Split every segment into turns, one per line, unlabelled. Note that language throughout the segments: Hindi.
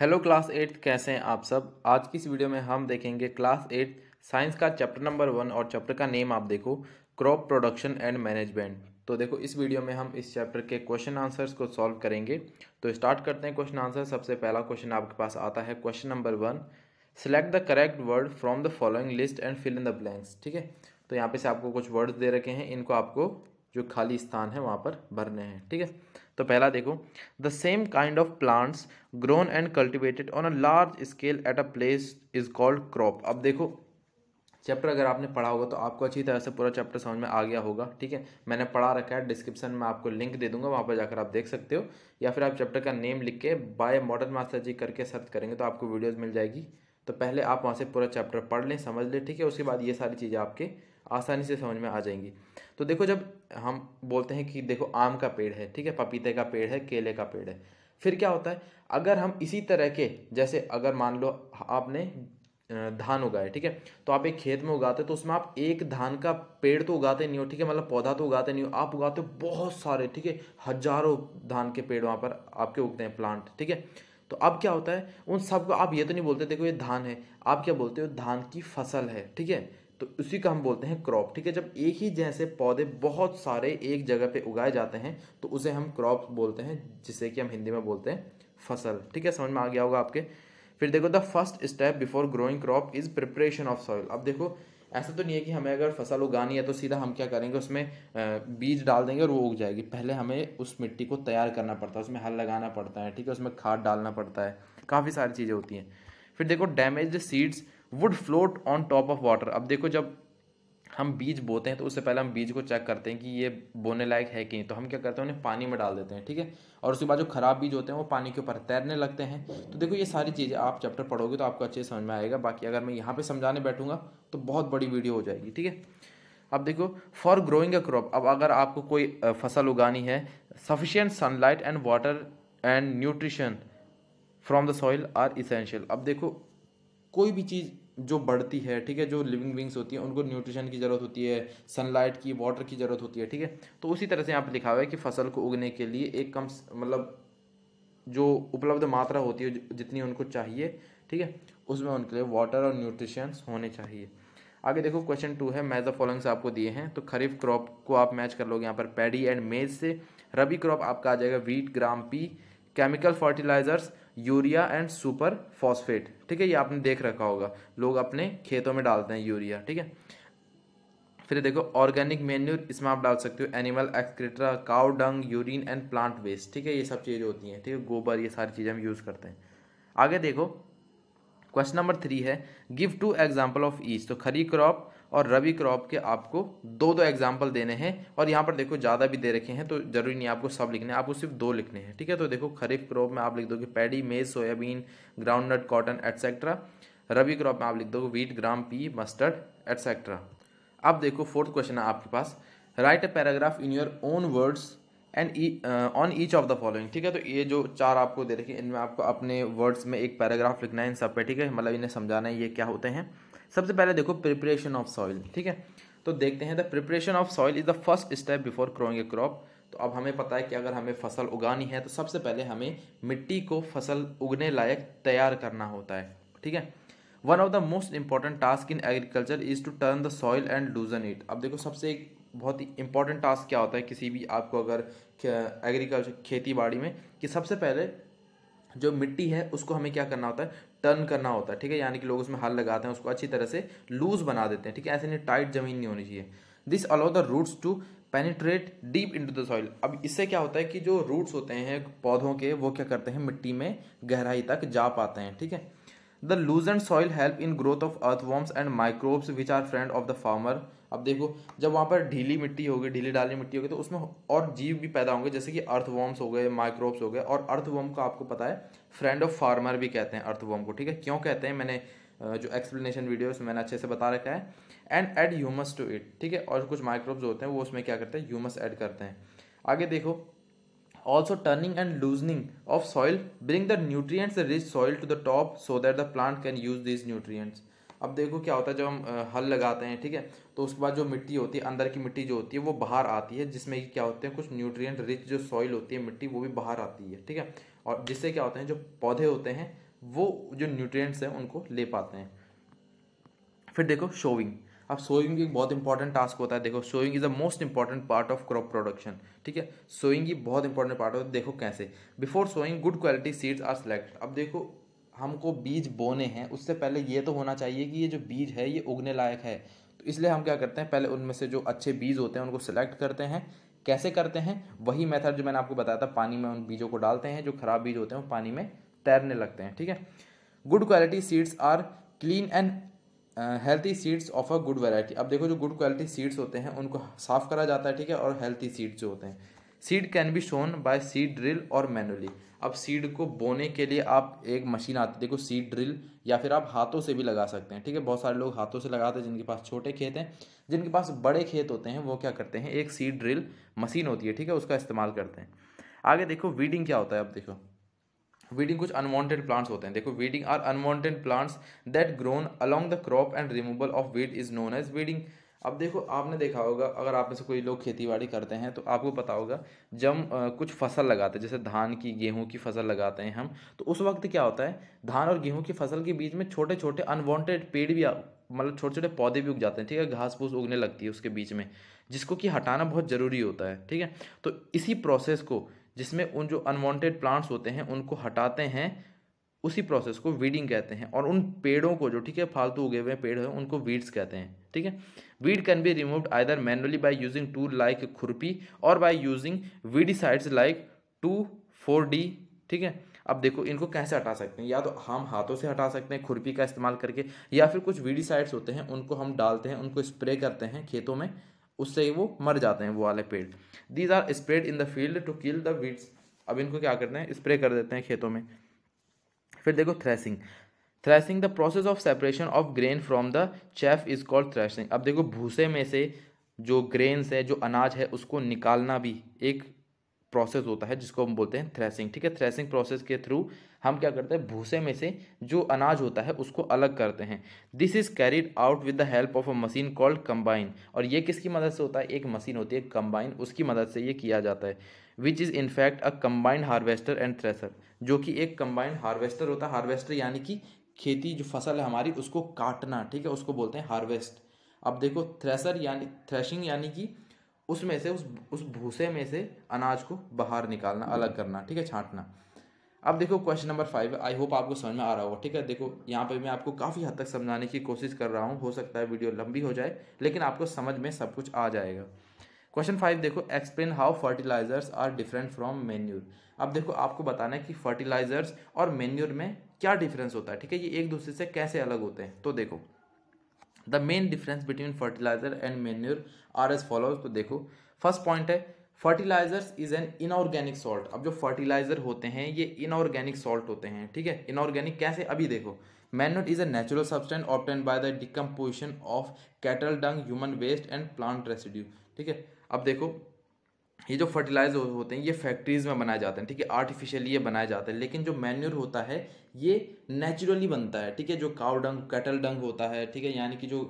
हेलो क्लास एट्थ कैसे हैं आप सब आज की इस वीडियो में हम देखेंगे क्लास एट्थ साइंस का चैप्टर नंबर वन और चैप्टर का नेम आप देखो क्रॉप प्रोडक्शन एंड मैनेजमेंट तो देखो इस वीडियो में हम इस चैप्टर के क्वेश्चन आंसर्स को सॉल्व करेंगे तो स्टार्ट करते हैं क्वेश्चन आंसर सबसे पहला क्वेश्चन आपके पास आता है question number one select the correct word from the following list and fill in the blanks ठीक है तो यहाँ पे से आपको कुछ वर्ड्स दे रखे हैं इनको आपको जो खाली स्थान है वहाँ पर भरने हैं ठीक है तो पहला देखो the same kind of plants grown and cultivated on a large scale at a place is called crop अब देखो चैप्टर अगर आपने पढ़ा होगा तो आपको अच्छी तरह से पूरा चैप्टर समझ में आ गया होगा ठीक है मैंने पढ़ा रखा है डिस्क्रिप्शन में आपको लिंक दे दूंगा वहाँ पर जाकर आप देख सकते हो या फिर आप चैप्टर का नेम लिख के बाय मॉडर्न मास्टर जी करके सर्च करेंगे तो आपको वीडियोज़ मिल जाएगी तो पहले आप वहाँ से पूरा चैप्टर पढ़ लें समझ लें ठीक है उसके बाद ये सारी चीज़ें आपके आसानी से समझ में आ जाएंगी तो देखो जब हम बोलते हैं कि देखो आम का पेड़ है ठीक है पपीते का पेड़ है केले का पेड़ है फिर क्या होता है अगर हम इसी तरह के जैसे अगर मान लो आपने धान उगाए ठीक है तो आप एक खेत में उगाते तो उसमें आप एक धान का पेड़ तो उगाते नहीं हो ठीक है मतलब पौधा तो उगाते नहीं हो आप उगाते हो बहुत सारे ठीक है हजारों धान के पेड़ वहाँ पर आपके उगते हैं प्लांट ठीक है तो अब क्या होता है उन सबको आप ये तो नहीं बोलते देखो ये धान है आप क्या बोलते हो धान की फसल है ठीक है तो उसी का हम बोलते हैं क्रॉप ठीक है जब एक ही जैसे पौधे बहुत सारे एक जगह पे उगाए जाते हैं तो उसे हम क्रॉप बोलते हैं जिसे कि हम हिंदी में बोलते हैं फसल ठीक है समझ में आ गया होगा आपके फिर देखो the first step before growing crop is preparation of soil अब देखो ऐसा तो नहीं है कि हमें अगर फसल उगानी है तो सीधा हम क्या करेंगे उसमें बीज डाल देंगे और वो उग जाएगी पहले हमें उस मिट्टी को तैयार करना पड़ता है उसमें हल लगाना पड़ता है ठीक है उसमें खाद डालना पड़ता है काफ़ी सारी चीज़ें होती हैं फिर देखो damage seeds would float on top of water अब देखो जब हम बीज बोते हैं तो उससे पहले हम बीज को चेक करते हैं कि ये बोने लायक है कि नहीं तो हम क्या करते हैं उन्हें पानी में डाल देते हैं ठीक है और उसके बाद जो खराब बीज होते हैं वो पानी के ऊपर तैरने लगते हैं तो देखो ये सारी चीज़ें आप चैप्टर पढ़ोगे तो आपको अच्छे समझ में आएगा बाकी अगर मैं यहाँ पर समझाने बैठूंगा तो बहुत बड़ी वीडियो हो जाएगी ठीक है अब देखो फॉर ग्रोइंग अ क्रॉप अब अगर आपको कोई फसल उगानी है sufficient sunlight and water and nutrition from the soil are essential अब देखो कोई भी चीज़ जो बढ़ती है ठीक है जो लिविंग विंग्स होती हैं उनको न्यूट्रिशन की ज़रूरत होती है सनलाइट की वाटर की ज़रूरत होती है ठीक है तो उसी तरह से यहाँ पर लिखा हुआ है कि फसल को उगने के लिए एक कम मतलब जो उपलब्ध मात्रा होती है जितनी उनको चाहिए ठीक है उसमें उनके लिए वाटर और न्यूट्रिशंस होने चाहिए आगे देखो क्वेश्चन टू है मैज द फॉलोइंग्स आपको दिए हैं तो खरीफ क्रॉप को आप मैच कर लोगे यहाँ पर पैडी एंड मेज से रबी क्रॉप आपका आ जाएगा wheat gram pea chemical fertilisers urea and super phosphate ठीक है ये आपने देख रखा होगा लोग अपने खेतों में डालते हैं यूरिया ठीक है फिर देखो ऑर्गेनिक मेन्यूर इसमें आप डाल सकते हो animal excreta cow dung urine and plant waste ठीक है ये सब चीज़ें होती हैं ठीक है गोबर ये सारी चीज़ें हम यूज़ करते हैं आगे देखो क्वेश्चन नंबर थ्री है give two examples of each तो खरी क्रॉप और रबी क्रॉप के आपको दो दो एग्जाम्पल देने हैं और यहाँ पर देखो ज़्यादा भी दे रखे हैं तो जरूरी नहीं आपको सब लिखने हैं आपको सिर्फ दो लिखने हैं ठीक है तो देखो खरीफ क्रॉप में आप लिख दोगे paddy maize soybean groundnut cotton etcetera rabi crop में आप लिख दोगे wheat gram pea mustard etcetera अब देखो फोर्थ क्वेश्चन है आपके पास write a paragraph in your own words and on each of the following ठीक है तो ये जो चार आपको दे रखे इनमें आपको अपने वर्ड्स में एक पैराग्राफ लिखना है इन सब पे ठीक है मतलब इन्हें समझाना है ये क्या होते हैं सबसे पहले देखो प्रिपरेशन ऑफ सॉइल ठीक है तो देखते हैं the preparation of soil is the first step before growing a crop तो अब हमें पता है कि अगर हमें फसल उगानी है तो सबसे पहले हमें मिट्टी को फसल उगने लायक तैयार करना होता है ठीक है one of the most important task in agriculture is to turn the soil and loosen it अब देखो सबसे एक बहुत ही इंपॉर्टेंट टास्क क्या होता है किसी भी आपको अगर एग्रीकल्चर खेती बाड़ी में कि सबसे पहले जो मिट्टी है उसको हमें क्या करना होता है टर्न करना होता है ठीक है यानी कि लोग उसमें हल लगाते हैं उसको अच्छी तरह से लूज बना देते हैं ठीक है ऐसे नहीं टाइट जमीन नहीं होनी चाहिए this allow the roots to penetrate deep into the soil अब इससे क्या होता है कि जो रूट्स होते हैं पौधों के वो क्या करते हैं मिट्टी में गहराई तक जा पाते हैं ठीक है the loose and soil help in growth of earthworms and microbes which are friend of the farmer अब देखो जब वहाँ पर ढीली मिट्टी होगी ढीली डाली मिट्टी होगी तो उसमें और जीव भी पैदा होंगे जैसे कि अर्थवॉर्म्स हो गए माइक्रोब्स हो गए और अर्थवॉर्म का आपको पता है फ्रेंड ऑफ फार्मर भी कहते हैं अर्थवॉर्म को ठीक है क्यों कहते हैं मैंने जो एक्सप्लेनेशन वीडियो उसमें मैंने अच्छे से बता रखा है and add humus to it ठीक है और कुछ माइक्रोब्स होते हैं वो उसमें क्या करते हैं ह्यूमस ऐड करते हैं आगे देखो also turning and loosening of soil bring the nutrient rich soil to the top so that the plant can use this nutrient अब देखो क्या होता है जब हम हल लगाते हैं ठीक है तो उसके बाद जो मिट्टी होती है अंदर की मिट्टी जो होती है वो बाहर आती है जिसमें क्या होते हैं कुछ न्यूट्रिएंट रिच जो सॉइल होती है मिट्टी वो भी बाहर आती है ठीक है और जिससे क्या होते हैं जो पौधे होते हैं वो जो न्यूट्रियट्स हैं उनको ले पाते हैं फिर देखो शोविंग अब सोइंग एक बहुत इंपॉर्टेंट टास्क होता है देखो sowing is the most important part of crop production ठीक है सोइंग ही बहुत इंपॉर्टेंट पार्ट होता है देखो कैसे before sowing good quality seeds are select अब देखो हमको बीज बोने हैं उससे पहले ये तो होना चाहिए कि ये जो बीज है ये उगने लायक है तो इसलिए हम क्या करते हैं पहले उनमें से जो अच्छे बीज होते हैं उनको सिलेक्ट करते हैं कैसे करते हैं वही मेथड जो मैंने आपको बताया था पानी में उन बीजों को डालते हैं जो खराब बीज होते हैं वो पानी में तैरने लगते हैं ठीक है good quality seeds are clean and healthy seeds of a good variety अब देखो जो गुड क्वालिटी सीड्स होते हैं उनको साफ करा जाता है ठीक है और हेल्थी सीड्स जो होते हैं seed can be sown by seed drill और मैनुअली अब सीड को बोने के लिए आप एक मशीन आती है देखो सीड ड्रिल या फिर आप हाथों से भी लगा सकते हैं ठीक है बहुत सारे लोग हाथों से लगाते हैं जिनके पास छोटे खेत हैं जिनके पास बड़े खेत होते हैं वो क्या करते हैं एक सीड ड्रिल मशीन होती है ठीक है उसका इस्तेमाल करते हैं आगे देखो वीडिंग क्या होता है अब देखो वीडिंग कुछ अनवांटेड प्लांट्स होते हैं देखो weeding are unwanted plants that grown along the crop and removal of weed is known as weeding अब देखो आपने देखा होगा अगर आप में से कोई लोग खेती बाड़ी करते हैं तो आपको पता होगा जब कुछ फसल लगाते हैं जैसे धान की गेहूं की फसल लगाते हैं हम तो उस वक्त क्या होता है धान और गेहूं की फसल के बीच में छोटे छोटे अनवांटेड पेड़ भी मतलब छोटे छोटे पौधे भी उग जाते हैं ठीक है घास फूस उगने लगती है उसके बीच में जिसको कि हटाना बहुत ज़रूरी होता है ठीक है तो इसी प्रोसेस को जिसमें उन जो अनवांटेड प्लांट्स होते हैं उनको हटाते हैं उसी प्रोसेस को वीडिंग कहते हैं और उन पेड़ों को जो ठीक है फालतू उगे हुए पेड़ हैं उनको वीड्स कहते हैं ठीक है weed can be removed either manually by using tool like खुरपी और by using sides like two four D ठीक है अब देखो इनको कैसे हटा सकते हैं या तो हम हाथों से हटा सकते हैं खुरपी का इस्तेमाल करके या फिर कुछ साइड्स होते हैं उनको हम डालते हैं उनको स्प्रे करते हैं खेतों में उससे ही वो मर जाते हैं वो वाले पेड़ these are spread in the field to kill the weeds अब इनको क्या करते हैं स्प्रे कर देते हैं खेतों में फिर देखो threshing threshing the process of separation of grain from the chaff is called threshing अब देखो भूसे में से जो ग्रेन्स है जो अनाज है उसको निकालना भी एक प्रोसेस होता है जिसको हम बोलते हैं थ्रेसिंग ठीक है थ्रेसिंग प्रोसेस के थ्रू हम क्या करते हैं भूसे में से जो अनाज होता है उसको अलग करते हैं this is carried out with the help of a machine called combine और ये किसकी मदद से होता है एक मशीन होती है कंबाइन उसकी मदद से ये किया जाता है which is in fact a combined harvester and thresher जो कि एक कंबाइंड हार्वेस्टर होता है हार्वेस्टर यानी कि खेती जो फसल है हमारी उसको काटना ठीक है उसको बोलते हैं हार्वेस्ट अब देखो थ्रेसर यानी थ्रेशिंग यानी कि उसमें से उस उस भूसे में से अनाज को बाहर निकालना अलग करना ठीक है छांटना अब देखो question number five I hope आपको समझ में आ रहा होगा ठीक है देखो यहाँ पे मैं आपको काफ़ी हद तक समझाने की कोशिश कर रहा हूँ हो सकता है वीडियो लंबी हो जाए लेकिन आपको समझ में सब कुछ आ जाएगा क्वेश्चन फाइव देखो explain how fertilisers are different from manure अब देखो आपको बताना है कि फर्टिलाइजर्स और मेन्यूर में क्या डिफरेंस होता है ठीक है ये एक दूसरे से कैसे अलग होते हैं तो देखो the main difference between fertiliser and manure are as follows तो देखो फर्स्ट पॉइंट है fertilisers is an inorganic salt अब जो फर्टिलाइजर होते हैं ये इनऑर्गेनिक सॉल्ट होते हैं ठीक है इनऑर्गेनिक कैसे अभी देखो manure is a natural substance obtained by the decomposition of cattle dung human waste and plant residue ठीक है अब देखो ये जो फर्टिलाइज़र होते हैं ये फैक्ट्रीज़ में बनाए जाते हैं ठीक है आर्टिफिशियली ये बनाए जाते हैं लेकिन जो मैन्यूर होता है ये नेचुरली बनता है ठीक है जो काव डंग कैटल डंग होता है ठीक है यानी कि जो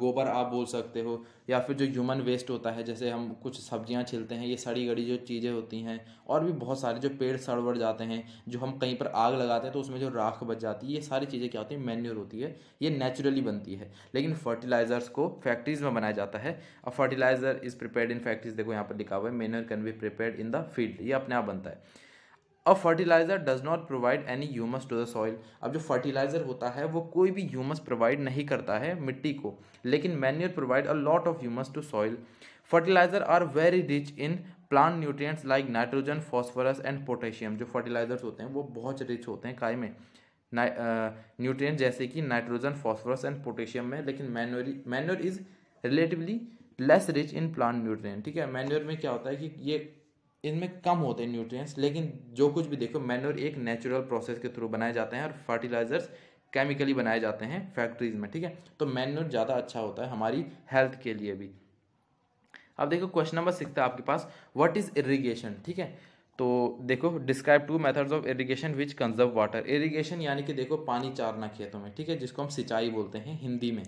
गोबर आप बोल सकते हो या फिर जो ह्यूमन वेस्ट होता है जैसे हम कुछ सब्जियां छिलते हैं ये सड़ी गड़ी जो चीज़ें होती हैं और भी बहुत सारे जो पेड़ सड़ बढ़ जाते हैं जो हम कहीं पर आग लगाते हैं तो उसमें जो राख बच जाती है ये सारी चीज़ें क्या होती हैं मैन्यूर होती है ये नेचुरली बनती है लेकिन फर्टिलाइजर्स को फैक्ट्रीज में बनाया जाता है अब fertiliser is prepare in factories देखो यहाँ पर लिखा हुआ है manure can be prepare in the field ये अपने आप बनता है अब fertiliser does not provide any humus to the soil अब जो फर्टिलाइज़र होता है वो कोई भी ह्यूमस प्रोवाइड नहीं करता है मिट्टी को लेकिन manure provide a lot of humus to soil fertiliser are very rich in plant nutrients like nitrogen phosphorus and potassium जो फर्टिलाइजर्स होते हैं वो बहुत रिच होते हैं काय में न्यूट्रिएंट जैसे कि नाइट्रोजन फॉस्फोरस एंड पोटेशियम में लेकिन manure manure is relatively less rich in plant nutrient ठीक है मैन्यूर में क्या होता है कि ये इनमें कम होते हैं न्यूट्रिएंट्स लेकिन जो कुछ भी देखो मैनोर एक नेचुरल प्रोसेस के थ्रू बनाए जाते हैं और फर्टिलाइजर्स केमिकली बनाए जाते हैं फैक्ट्रीज में ठीक है तो मैनोर ज़्यादा अच्छा होता है हमारी हेल्थ के लिए भी अब देखो क्वेश्चन नंबर सिक्स था आपके पास व्हाट इज़ इरीगेशन ठीक है तो देखो describe two methods of irrigation which conserve water irrigation यानी कि देखो पानी चारना खेतों में ठीक है जिसको हम सिंचाई बोलते हैं हिंदी में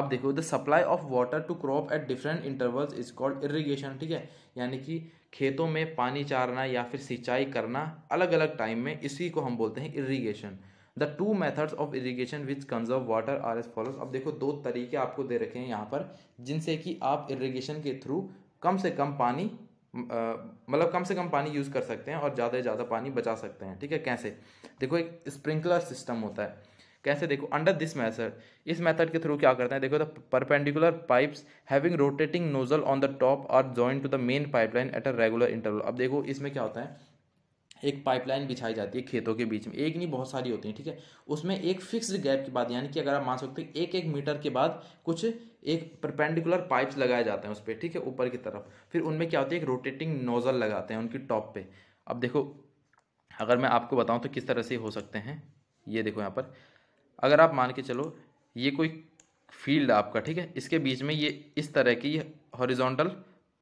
अब देखो the supply of water to crop at different intervals is called irrigation ठीक है यानी कि खेतों में पानी चारना या फिर सिंचाई करना अलग अलग टाइम में इसी को हम बोलते हैं irrigation the two methods of irrigation which conserve water are as follows अब देखो दो तरीके आपको दे रखे हैं यहाँ पर जिनसे कि आप इरीगेशन के थ्रू कम से कम पानी मतलब कम से कम पानी यूज़ कर सकते हैं और ज़्यादा से ज़्यादा पानी बचा सकते हैं ठीक है कैसे देखो एक स्प्रिंकलर सिस्टम होता है कैसे देखो अंडर दिस मैथड इस मैथड के थ्रू क्या करते हैं देखो the perpendicular pipes having rotating nozzle on the top are join to the main pipeline at a regular interval अब देखो इसमें क्या होता है एक पाइपलाइन बिछाई जाती है खेतों के बीच में एक नहीं बहुत सारी होती है ठीक है उसमें एक फिक्स्ड गैप के बाद यानी कि अगर आप मान सकते हैं एक एक मीटर के बाद कुछ एक परपेंडिकुलर पाइप्स लगाए जाते हैं उस पर ठीक है ऊपर की तरफ फिर उनमें क्या होती है एक रोटेटिंग नोज़ल लगाते हैं उनकी टॉप पे अब देखो अगर मैं आपको बताऊं तो किस तरह से हो सकते हैं ये देखो यहाँ पर अगर आप मान के चलो ये कोई फील्ड आपका ठीक है इसके बीच में ये इस तरह की हॉरिजॉन्टल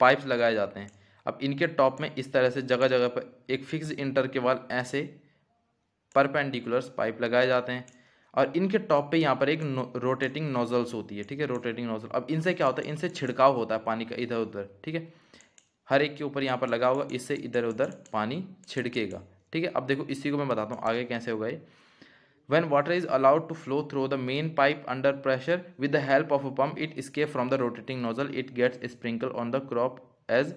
पाइप्स लगाए जाते हैं अब इनके टॉप में इस तरह से जगह जगह पर एक फिक्स इंटर के वाल ऐसे परपेंडिकुलर्स पाइप लगाए जाते हैं और इनके टॉप पे यहाँ पर एक नो, रोटेटिंग नोजल्स होती है ठीक है रोटेटिंग नोजल अब इनसे क्या होता है इनसे छिड़काव होता है पानी का इधर उधर ठीक है हर एक के ऊपर यहाँ पर लगा होगा इससे इधर उधर पानी छिड़केगा ठीक है अब देखो इसी को मैं बताता हूँ आगे कैसे होगा ये When water is allowed to flow through the main pipe under pressure with the help of a pump, it escapes from the rotating nozzle. It gets sprinkle on the crop as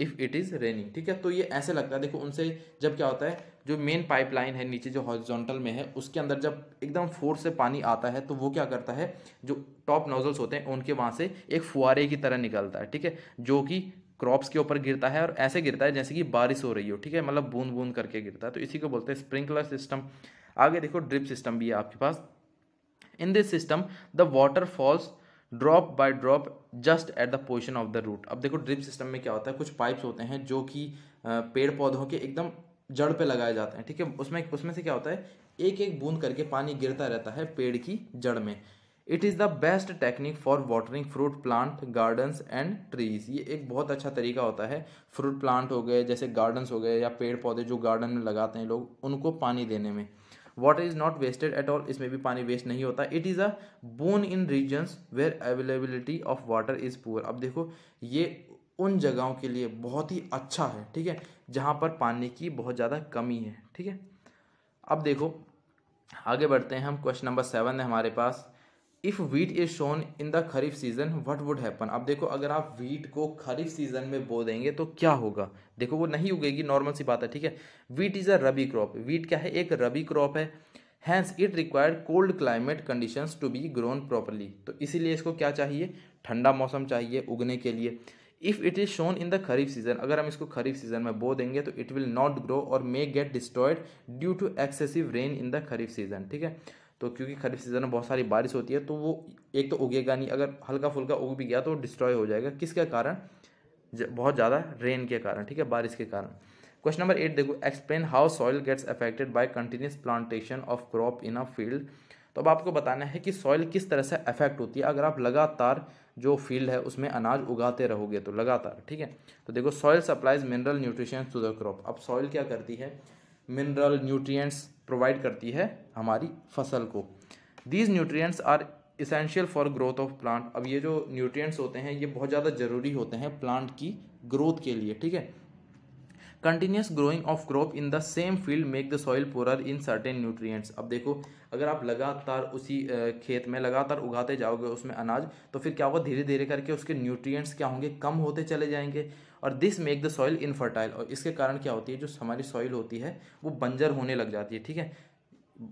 if it is raining ठीक है तो ये ऐसे लगता है देखो उनसे जब क्या होता है जो मेन पाइपलाइन है नीचे जो हॉरिजॉन्टल में है उसके अंदर जब एकदम फोर्स से पानी आता है तो वो क्या करता है जो टॉप नोजल्स होते हैं उनके वहाँ से एक फुहारे की तरह निकलता है ठीक है जो कि क्रॉप्स के ऊपर गिरता है और ऐसे गिरता है जैसे कि बारिश हो रही हो ठीक है मतलब बूंद बूंद करके गिरता है तो इसी को बोलते हैं स्प्रिंकलर सिस्टम आगे देखो ड्रिप सिस्टम भी है आपके पास in this system the water falls drop by drop just at the position of the root अब देखो ड्रिप सिस्टम में क्या होता है कुछ पाइप्स होते हैं जो कि पेड़ पौधों के एकदम जड़ पे लगाए जाते हैं ठीक है उसमें उसमें से क्या होता है एक एक बूंद करके पानी गिरता रहता है पेड़ की जड़ में it is the best technique for watering fruit plant gardens and trees ये एक बहुत अच्छा तरीका होता है फ्रूट प्लांट हो गए जैसे गार्डन्स हो गए या पेड़ पौधे जो गार्डन में लगाते हैं लोग उनको पानी देने में water is not wasted at all इसमें भी पानी वेस्ट नहीं होता it is a boon in region where availability of water is poor अब देखो ये उन जगहों के लिए बहुत ही अच्छा है ठीक है जहाँ पर पानी की बहुत ज़्यादा कमी है ठीक है अब देखो आगे बढ़ते हैं हम क्वेश्चन नंबर सेवन है हमारे पास if wheat is sown in the kharif season what would happen अब देखो अगर आप वीट को खरीफ सीज़न में बो देंगे तो क्या होगा देखो वो नहीं उगेगी नॉर्मल सी बात है ठीक है wheat is a rabi crop wheat क्या है एक रबी क्रॉप है hence it required cold climate condition to be grown properly तो इसीलिए इसको क्या चाहिए ठंडा मौसम चाहिए उगने के लिए if it is sown in the kharif season अगर हम इसको खरीफ सीजन में बो देंगे तो इट विल नॉट ग्रो और may get destroyed due to excessive rain in the kharif season ठीक है तो क्योंकि खरीफ सीज़न में बहुत सारी बारिश होती है तो वो एक तो उगेगा नहीं अगर हल्का फुल्का उग भी गया तो डिस्ट्रॉय हो जाएगा किसके कारण बहुत ज़्यादा रेन के कारण ठीक है बारिश के कारण क्वेश्चन नंबर एट देखो explain how soil gets affected by continuous plantation of crop in a field तो अब आपको बताना है कि सॉइल किस तरह से अफेक्ट होती है अगर आप लगातार जो फील्ड है उसमें अनाज उगाते रहोगे तो लगातार ठीक है तो देखो soil supplies mineral nutrition to the crop अब सॉइल क्या करती है मिनरल न्यूट्रिएंट्स प्रोवाइड करती है हमारी फसल को these nutrients are essential for growth of plant अब ये जो न्यूट्रिएंट्स होते हैं ये बहुत ज़्यादा ज़रूरी होते हैं प्लांट की ग्रोथ के लिए ठीक है continuous growing of crop in the same field make the soil poorer in certain nutrients अब देखो अगर आप लगातार उसी खेत में लगातार उगाते जाओगे उसमें अनाज तो फिर क्या होगा धीरे धीरे करके उसके न्यूट्रिएंट्स क्या होंगे कम होते चले जाएंगे और this make the soil infertile और इसके कारण क्या होती है जो हमारी सॉइल होती है वो बंजर होने लग जाती है ठीक है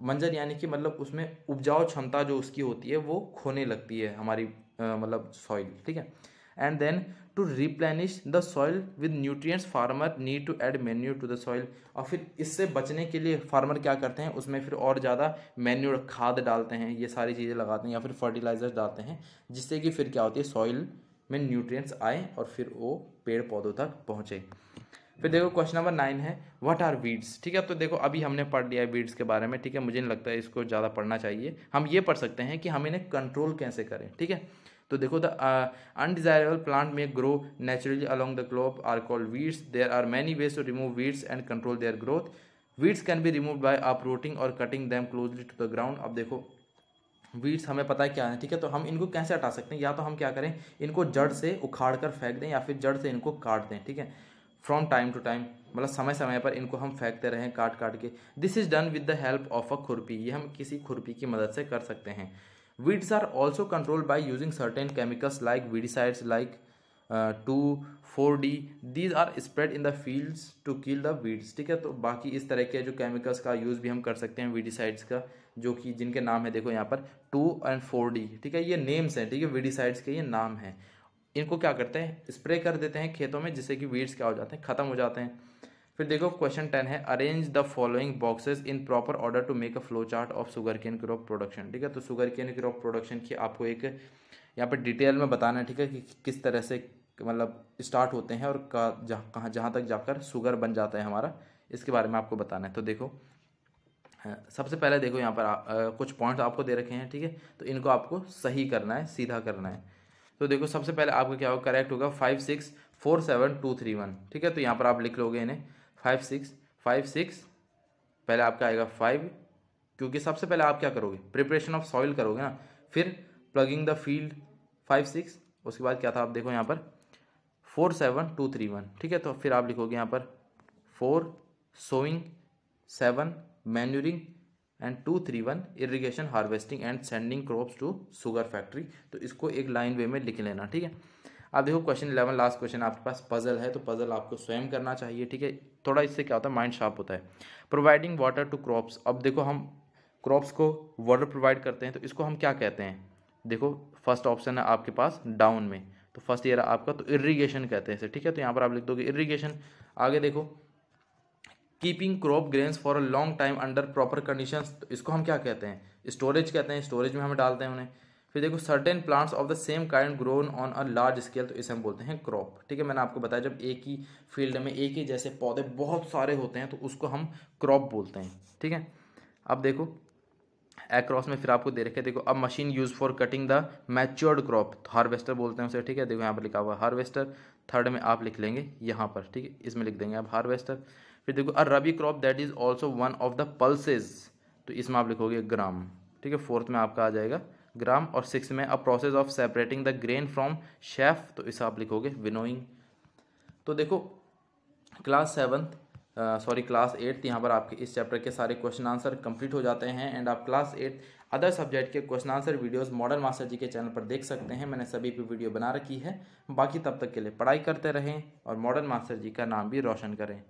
बंजर यानी कि मतलब उसमें उपजाऊ क्षमता जो उसकी होती है वो खोने लगती है हमारी मतलब सॉइल ठीक है and then to replenish the soil with nutrients farmer need to add manure to the soil और फिर इससे बचने के लिए फार्मर क्या करते हैं उसमें फिर और ज़्यादा मैन्यूर खाद डालते हैं ये सारी चीज़ें लगाते हैं या फिर फर्टिलाइजर डालते हैं जिससे कि फिर क्या होती है सॉइल में न्यूट्रिएंट्स आए और फिर वो पेड़ पौधों तक पहुँचे फिर देखो क्वेश्चन नंबर नाइन है व्हाट आर वीड्स ठीक है तो देखो अभी हमने पढ़ लिया है वीड्स के बारे में ठीक है मुझे नहीं लगता है इसको ज़्यादा पढ़ना चाहिए हम ये पढ़ सकते हैं कि हम इन्हें कंट्रोल कैसे करें ठीक है तो देखो द अनडिजायरेबल प्लांट में grow naturally along the are are weeds weeds are are ways to remove weeds and control their growth weeds can can remove removed by uprooting और cutting them closely to the ground अब देखो वीड्स हमें पता है क्या है ठीक है तो हम इनको कैसे हटा सकते हैं या तो हम क्या करें इनको जड़ से उखाड़ कर फेंक दें या फिर जड़ से इनको काट दें ठीक है फ्रॉम टाइम टू टाइम मतलब समय समय पर इनको हम फेंकते रहें काट काट के this is done with the help of a khurpi ये हम किसी खुरपी की मदद से कर सकते हैं Weeds are also controlled by using certain chemicals like weedicides like uh, four D These are spread in the fields to kill the weeds. ठीक है तो बाकी इस तरह के जो केमिकल्स का यूज़ भी हम कर सकते हैं वीडिसाइड्स का जो कि जिनके नाम है देखो यहाँ पर टू एंड फोर डी ठीक है ये नेम्स हैं ठीक है वीडिसाइड्स के ये नाम हैं इनको क्या करते हैं स्प्रे कर देते हैं खेतों में जिससे कि वीड्स क्या हो जाते हैं ख़त्म हो जाते हैं फिर देखो क्वेश्चन टेन है arrange the following boxes in proper order to make a flow chart of sugarcane crop production ठीक है तो सुगर केन क्रॉप प्रोडक्शन की आपको एक यहाँ पर डिटेल में बताना है ठीक है कि किस तरह से मतलब स्टार्ट होते हैं और कहाँ जहाँ तक जाकर सुगर बन जाता है हमारा इसके बारे में आपको बताना है तो देखो हाँ, सबसे पहले देखो यहाँ पर आ, आ, कुछ पॉइंट्स आपको दे रखे हैं ठीक है तो इनको आपको सही करना है सीधा करना है तो देखो सबसे पहले आपको क्या होगा करेक्ट होगा five six four seven two three one ठीक है तो यहाँ पर आप लिख लोगे इन्हें फाइव सिक्स फाइव सिक्स पहले आपका आएगा फाइव क्योंकि सबसे पहले आप क्या करोगे प्रिपरेशन ऑफ सॉइल करोगे ना फिर ploughing the field five six उसके बाद क्या था आप देखो यहाँ पर four seven two three one ठीक है तो फिर आप लिखोगे यहाँ पर four sowing seven manuring and two three one irrigation harvesting and sending crops to sugar factory तो इसको एक लाइन वे में लिख लेना ठीक है अब देखो क्वेश्चन इलेवन लास्ट क्वेश्चन आपके पास पजल है तो पजल आपको स्वयं करना चाहिए ठीक है थोड़ा इससे क्या होता है माइंड शार्प होता है प्रोवाइडिंग वाटर टू क्रॉप्स अब देखो हम क्रॉप्स को वाटर प्रोवाइड करते हैं तो इसको हम क्या कहते हैं देखो फर्स्ट ऑप्शन है आपके पास डाउन में तो फर्स्ट ईयर आपका तो इरीगेशन कहते हैं इसे ठीक है तो यहाँ पर आप लिख दोगे इरीगेशन आगे देखो keeping crop grains for a long time under proper condition तो इसको हम क्या कहते हैं स्टोरेज कहते हैं स्टोरेज में हमें डालते हैं उन्हें फिर देखो certain plants of the same kind grown on a large scale तो इसे हम बोलते हैं क्रॉप ठीक है मैंने आपको बताया जब एक ही फील्ड में एक ही जैसे पौधे बहुत सारे होते हैं तो उसको हम क्रॉप बोलते हैं ठीक है अब देखो एक्रॉस में फिर आपको दे रखे देखो अब machine use for cutting the matured crop harvester बोलते हैं उसे ठीक है देखो यहाँ पर लिखा हुआ हार्वेस्टर थर्ड में आप लिख लेंगे यहाँ पर ठीक है इसमें लिख देंगे आप हार्वेस्टर फिर देखो a rabi crop that is also one of the pulses तो इसमें आप लिखोगे ग्राम ठीक है फोर्थ में आपका आ जाएगा ग्राम और सिक्स में a process of separating the grain from chaff तो इसे आप लिखोगे विनोइंग तो देखो class seventh sorry class eighth यहाँ पर आपके इस चैप्टर के सारे क्वेश्चन आंसर कंप्लीट हो जाते हैं एंड आप क्लास एट अदर सब्जेक्ट के question answer videos modern master ji के चैनल पर देख सकते हैं मैंने सभी पे वीडियो बना रखी है बाकी तब तक के लिए पढ़ाई करते रहें और मॉडर्न मास्टर जी का नाम भी रोशन करें